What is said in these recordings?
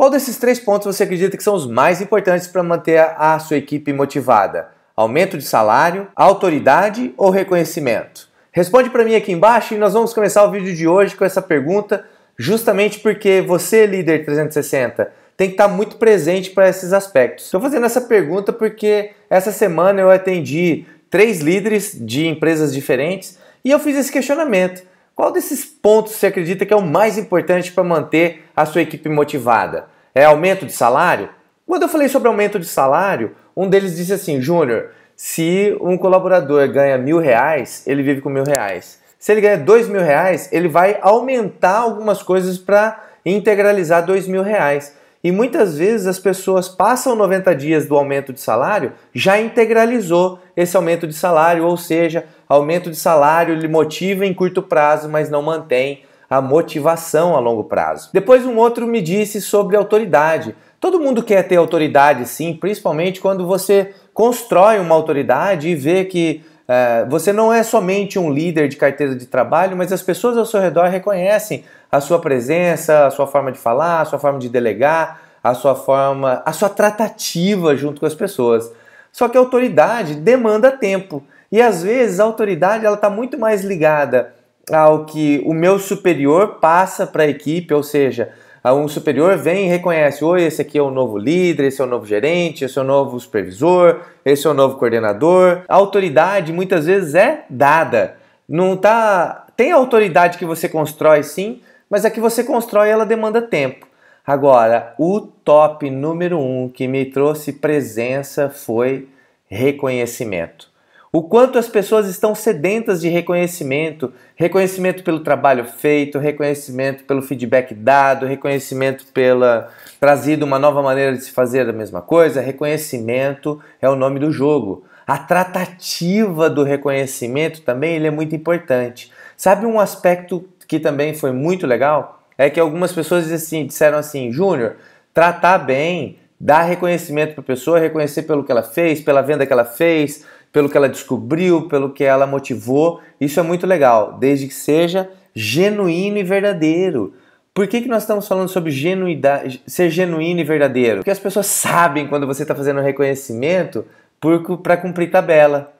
Qual desses três pontos você acredita que são os mais importantes para manter a sua equipe motivada? Aumento de salário, autoridade ou reconhecimento? Responde para mim aqui embaixo e nós vamos começar o vídeo de hoje com essa pergunta, justamente porque você, líder 360, tem que estar tá muito presente para esses aspectos. Estou fazendo essa pergunta porque essa semana eu atendi três líderes de empresas diferentes e eu fiz esse questionamento. Qual desses pontos você acredita que é o mais importante para manter a sua equipe motivada? É aumento de salário? Quando eu falei sobre aumento de salário, um deles disse assim, Júnior, se um colaborador ganha mil reais, ele vive com mil reais. Se ele ganha dois mil reais, ele vai aumentar algumas coisas para integralizar dois mil reais. E muitas vezes as pessoas passam 90 dias do aumento de salário, já integralizou esse aumento de salário, ou seja, aumento de salário lhe motiva em curto prazo, mas não mantém a motivação a longo prazo. Depois um outro me disse sobre autoridade. Todo mundo quer ter autoridade, sim, principalmente quando você constrói uma autoridade e vê que eh, você não é somente um líder de carteira de trabalho, mas as pessoas ao seu redor reconhecem a sua presença, a sua forma de falar, a sua forma de delegar, a sua forma, a sua tratativa junto com as pessoas. Só que a autoridade demanda tempo. E às vezes a autoridade ela está muito mais ligada ao que o meu superior passa para a equipe, ou seja, um superior vem e reconhece: oi, esse aqui é o novo líder, esse é o novo gerente, esse é o novo supervisor, esse é o novo coordenador. A autoridade muitas vezes é dada. Não tá. Tem a autoridade que você constrói sim, mas a que você constrói ela demanda tempo. Agora, o top número um que me trouxe presença foi reconhecimento. O quanto as pessoas estão sedentas de reconhecimento, reconhecimento pelo trabalho feito, reconhecimento pelo feedback dado, reconhecimento pela trazido uma nova maneira de se fazer a mesma coisa, reconhecimento é o nome do jogo. A tratativa do reconhecimento também ele é muito importante. Sabe um aspecto que também foi muito legal? é que algumas pessoas assim, disseram assim, Júnior, tratar bem, dar reconhecimento para a pessoa, reconhecer pelo que ela fez, pela venda que ela fez, pelo que ela descobriu, pelo que ela motivou. Isso é muito legal, desde que seja genuíno e verdadeiro. Por que, que nós estamos falando sobre genuidade, ser genuíno e verdadeiro? Porque as pessoas sabem quando você está fazendo reconhecimento para cumprir tabela.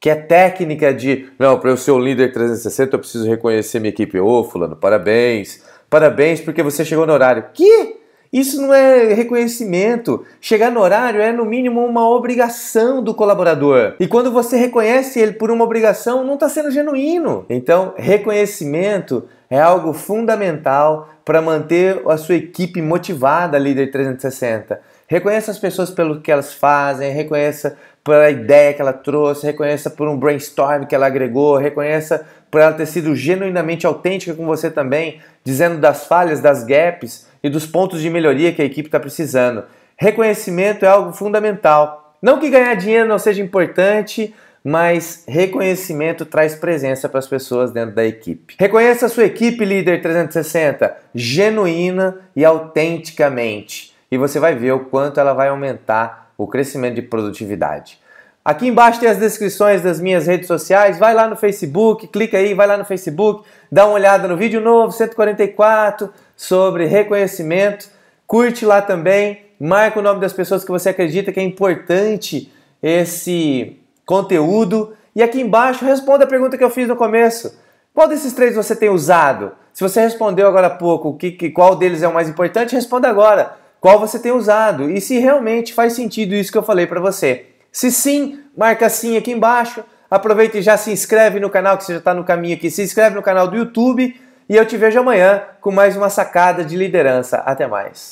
Que é técnica de, não, para eu ser um líder 360 eu preciso reconhecer minha equipe. Ô, oh, Fulano, parabéns Parabéns porque você chegou no horário. Que? Isso não é reconhecimento. Chegar no horário é, no mínimo, uma obrigação do colaborador. E quando você reconhece ele por uma obrigação, não está sendo genuíno. Então, reconhecimento é algo fundamental para manter a sua equipe motivada, líder 360. Reconheça as pessoas pelo que elas fazem, reconheça pela ideia que ela trouxe, reconheça por um brainstorm que ela agregou, reconheça por ela ter sido genuinamente autêntica com você também, dizendo das falhas, das gaps e dos pontos de melhoria que a equipe está precisando. Reconhecimento é algo fundamental. Não que ganhar dinheiro não seja importante, mas reconhecimento traz presença para as pessoas dentro da equipe. Reconheça a sua equipe líder 360 genuína e autenticamente, e você vai ver o quanto ela vai aumentar o crescimento de produtividade. Aqui embaixo tem as descrições das minhas redes sociais. Vai lá no Facebook, clica aí, vai lá no Facebook, dá uma olhada no vídeo novo 144 sobre reconhecimento. Curte lá também, marca o nome das pessoas que você acredita que é importante esse conteúdo. E aqui embaixo responda a pergunta que eu fiz no começo. Qual desses três você tem usado? Se você respondeu agora há pouco que, que, qual deles é o mais importante, responda agora. Qual você tem usado? E se realmente faz sentido isso que eu falei para você. Se sim, marca sim aqui embaixo. Aproveita e já se inscreve no canal, que você já está no caminho aqui. Se inscreve no canal do YouTube e eu te vejo amanhã com mais uma sacada de liderança. Até mais.